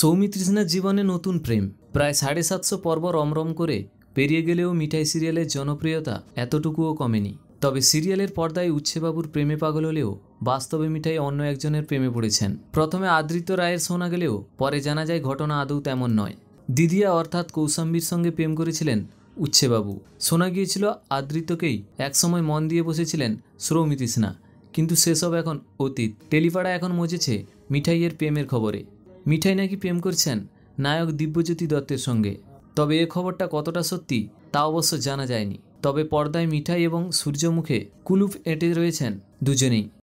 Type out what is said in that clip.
সৌমিতৃষ্ণার জীবনে নতুন প্রেম প্রায় সাড়ে সাতশো পর্ব রমরম করে পেরিয়ে গেলেও মিঠাই সিরিয়ালের জনপ্রিয়তা এতটুকুও কমেনি তবে সিরিয়ালের পর্দায় উচ্ছেবাবুর প্রেমে পাগল হলেও বাস্তবে মিঠাই অন্য একজনের প্রেমে পড়েছেন প্রথমে আদৃত রায়ের শোনা গেলেও পরে জানা যায় ঘটনা আদৌ তেমন নয় দিদিয়া অর্থাৎ কৌশাম্বীর সঙ্গে প্রেম করেছিলেন উচ্ছেবাবু শোনা গিয়েছিল আদৃতকেই একসময় মন দিয়ে বসেছিলেন শ্রৌমিতৃষ্ণা কিন্তু সেসব এখন অতীত টেলিপাড়া এখন মজেছে মিঠাইয়ের প্রেমের খবরে মিঠাই নাকি প্রেম করছেন নায়ক দিব্যজ্যোতি দত্তের সঙ্গে তবে এ খবরটা কতটা সত্যি তা অবশ্য জানা যায়নি তবে পর্দায় মিঠাই এবং সূর্যমুখে কুলুপ এঁটে রয়েছেন দুজনেই